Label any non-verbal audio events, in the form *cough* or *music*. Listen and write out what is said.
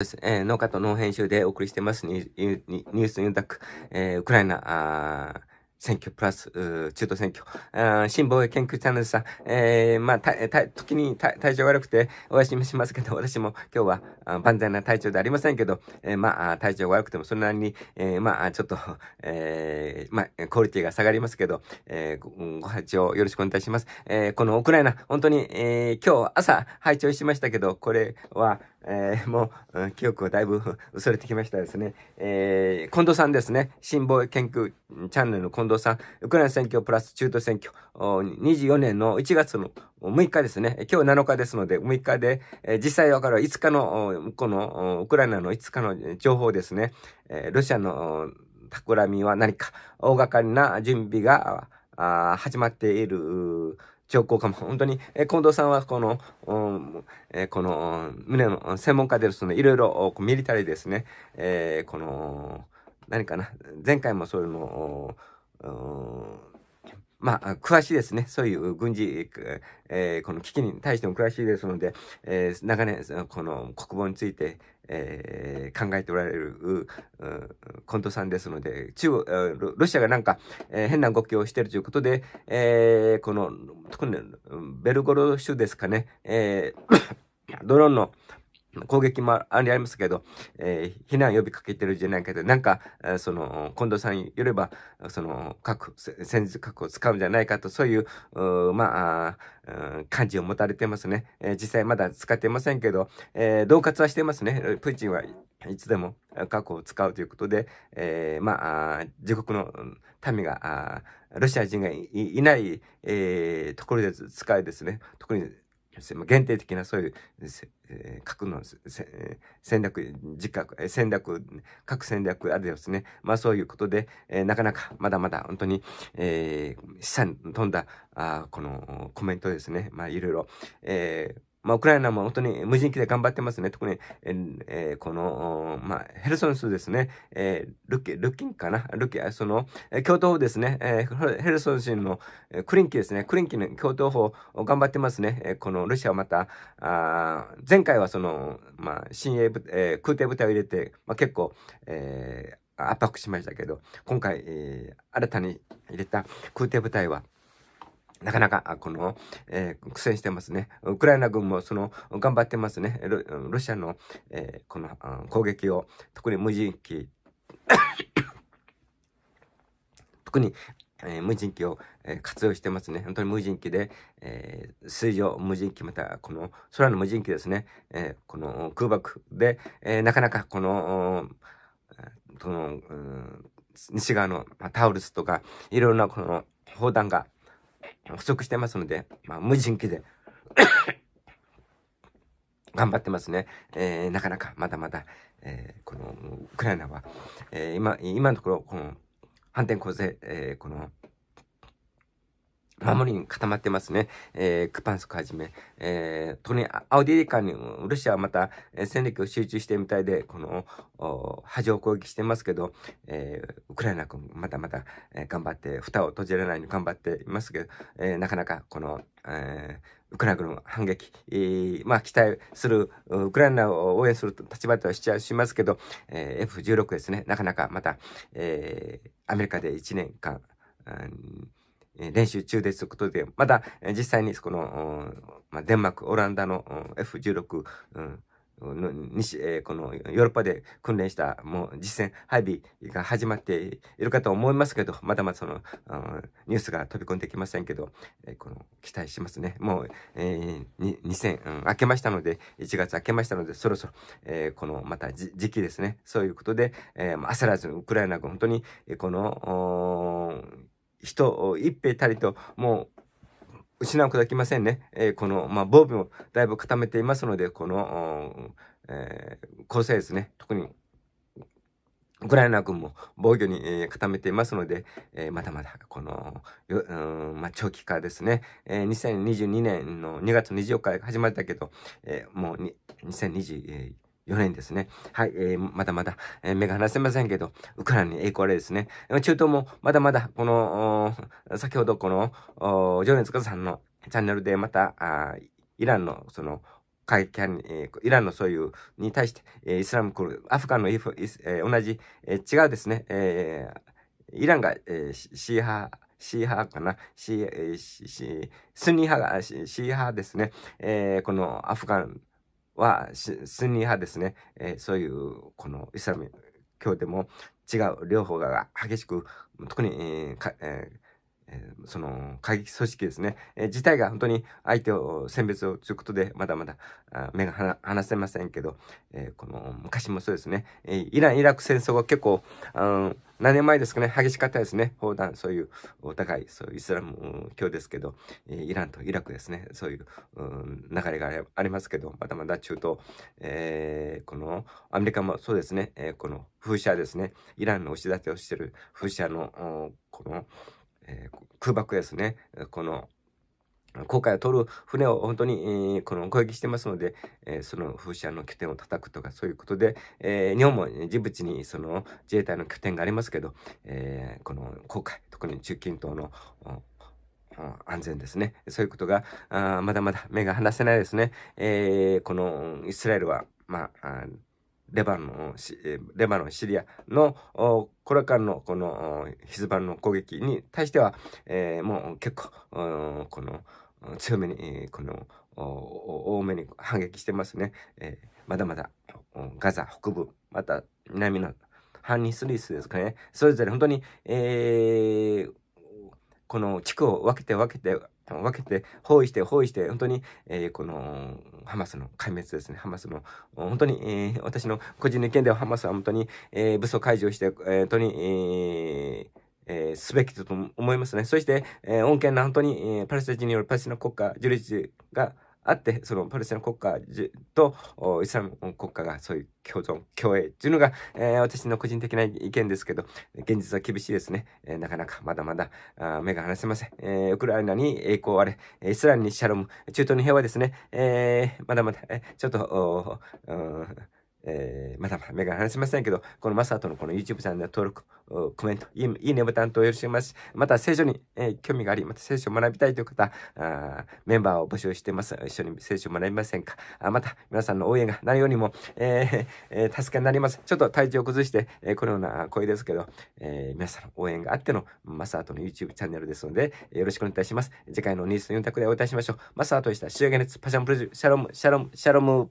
です。えー、農家と農編集でお送りしてますニュースニュースニュータック、えー、ウクライナ、選挙プラス、中途選挙。新防衛研究チャンネルさん、えー、まあ、た、た、時に体調悪くてお休みしますけど、私も今日は万全な体調でありませんけど、えー、まあ、体調悪くてもそれなりに、えー、まあ、ちょっと、えー、まあ、クオリティが下がりますけど、えー、ご発聴よろしくお願いします。えー、このウクライナ、本当に、えー、今日朝拝聴しましたけど、これは、えー、もう、記憶をだいぶ *laughs* 薄れてきましたですね。えー、近藤さんですね。新防衛研究チャンネルの近藤近藤さん、ウクライナ選挙プラス中途選挙、24年の1月の6日ですね。今日7日ですので、6日で、えー、実際わかる5日の、この、ウクライナの5日の情報ですね。えー、ロシアの企みは何か、大掛かりな準備が始まっている、兆候かも。本当に、えー、近藤さんはこの、えー、この、胸の専門家ですいろいろミリタリーですね、えー、この、何かな、前回もそういうのを、まあ、詳しいですね。そういう軍事、えー、この危機に対しても詳しいですので、えー、長年、この国防について、えー、考えておられる、近藤さんですので、中国、ロシアがなんか、えー、変な動きをしているということで、えー、この、特にベルゴロ州ですかね、えー、*coughs* ドローンの、攻撃もありありますけど、えー、避難呼びかけてるじゃないけど、なんか、その、近藤さんよれば、その、核、戦術核を使うんじゃないかと、そういう、うまあ、感じを持たれてますね。えー、実際まだ使ってませんけど、えー、恫喝はしてますね。プーチンはいつでも核を使うということで、えー、まあ、自国の民が、ロシア人がいない、えー、ところで使いですね。特に限定的なそういう、えー、核の、えー、戦略、自覚、戦略、核戦略あるですね。まあそういうことで、えー、なかなかまだまだ本当に、えー、資産に富んだあこのコメントですね。まあいろいろ、えーまあ、ウクライナも本当に無人機で頑張ってますね。特に、えー、この、まあ、ヘルソン州ですね、えー、ルキ、ルキンかなルキ、その、共闘法ですね、えー、ヘルソン州のクリンキですね、クリンキの共闘法を頑張ってますね。えー、このロシアはまた、あ前回はその、まあ、新鋭、えー、空挺部隊を入れて、まあ、結構、えー、圧迫しましたけど、今回、えー、新たに入れた空挺部隊は、なかなか、この、えー、苦戦してますね。ウクライナ軍もその、頑張ってますね。ロシアの、えー、この攻撃を、特に無人機、*coughs* 特に、えー、無人機を、えー、活用してますね。本当に無人機で、えー、水上無人機、またこの空の無人機ですね。えこの空爆で、えなかなかこの、この、西側の、まあ、タウルスとか、いろんなこの砲弾が不足してますので、まあ、無人機で *coughs* 頑張ってますね。えー、なかなか、まだまだ、えー、この、ウクライナは、えー、今、今のところ、この、反転攻勢、えこの、守りに固まってますね。えー、クパンスクはじめ。えー、特にアウディリカにロシアはまた戦力を集中してみたいで、この、波状攻撃してますけど、えー、ウクライナ軍まだまだ、えー、頑張って、蓋を閉じられないように頑張っていますけど、えー、なかなかこの、えー、ウクライナ軍の反撃、えー、まあ期待する、ウクライナを応援する立場とはしちゃしますけど、えー、F16 ですね、なかなかまた、えー、アメリカで1年間、うん練習中ですということで、まだ実際にこの、まあ、デンマーク、オランダの F16、うん西、えー、このヨーロッパで訓練したもう実戦配備が始まっているかと思いますけど、まだまだその、うん、ニュースが飛び込んできませんけど、えー、この期待しますね。もう、えー、2000、うん、明けましたので、1月明けましたので、そろそろ、えー、このまた時期ですね。そういうことで、えー、焦らずウクライナが本当に、この、人を一兵たりともう失うことはできませんね。えー、この、まあ、防備もだいぶ固めていますので、この、えー、構成ですね、特にウクライナ軍も防御に、えー、固めていますので、えー、まだまだこの、うんまあ、長期化ですね、えー、2022年の2月24日始まったけど、えー、もう2021 4年ですね。はい、えー、まだまだ、えー、目が離せませんけど、ウクライナに栄光あれですね。中東もまだまだ、この、先ほどこの、ジョネ連カさんのチャンネルでまた、あイランのその、会見、イランのそういうに対して、イスラムクル、アフガンのイフ、えー、同じ、えー、違うですね、えー、イランが、えー、シーシーハーかなシー、ー、シー、スニーが、シーハーですね。えー、このアフガンはスンニ派ですね、えー、そういうこのイスラム教でも違う両方が激しく特に、えーえーえー、その過激組織ですね、えー、自体が本当に相手を選別をということで、まだまだ目が離せませんけど、えー、この昔もそうですね、えー、イラン・イラク戦争が結構、何年前ですかね、激しかったですね、砲弾、そういう、お互い、そういうイスラム教ですけど、えー、イランとイラクですね、そういう、う流れがありますけど、まだまだ中東、えー、このアメリカもそうですね、えー、この風車ですね、イランの押し立てをしている風車の、この、えー、空爆ですね。この航海を取る船を本当に、えー、この攻撃してますので、えー、その風車の拠点を叩くとかそういうことで、えー、日本もジブチにその自衛隊の拠点がありますけど、えこの航海特に中近東の安全ですねそういうことがあまだまだ目が離せないですね、えこのイスラエルはまあレバノン、レバノン、シリアの、これからのこのヒズバルの攻撃に対しては、えー、もう結構、この強めに、この多めに反撃してますね。えー、まだまだガザ北部、また南のハニスリスですかね。それぞれ本当に、えー、この地区を分けて分けて分けて包囲して包囲して本当に、えー、このハマスの壊滅ですねハマスの本当に、えー、私の個人の意見ではハマスは本当に、えー、武装解除して、えー、本当に、えーえー、すべきだと思いますね。そして、えー、恩恵の本当に、えー、パレスチナによるパレスチナ国家樹立があってそのパレスチナ国家とイスラム国家がそういう共存共栄というのが、えー、私の個人的な意見ですけど現実は厳しいですね、えー、なかなかまだまだ目が離せません、えー、ウクライナに栄光あれイスラムにシャロム中東の平和ですね、えまだまだ、えちょっとえー、まだまだ目が離せませんけど、このマサトのこの YouTube チャンネル登録、コメント、いいいいねボタンとよろしくお願いします。また聖書に、えー、興味があり、また聖書を学びたいという方、あメンバーを募集しています。一緒に聖書を学びませんかあまた皆さんの応援が何よりも、えー、え助けになります。ちょっと体調を崩して、えこのような声ですけど、え皆さんの応援があってのマサトの YouTube チャンネルですので、よろしくお願いいたします。次回のニュースの4択でお会いいたしましょう。マサトでした。仕上げ熱、パシャンプロジュ、シャロム、シャロム、シャロム。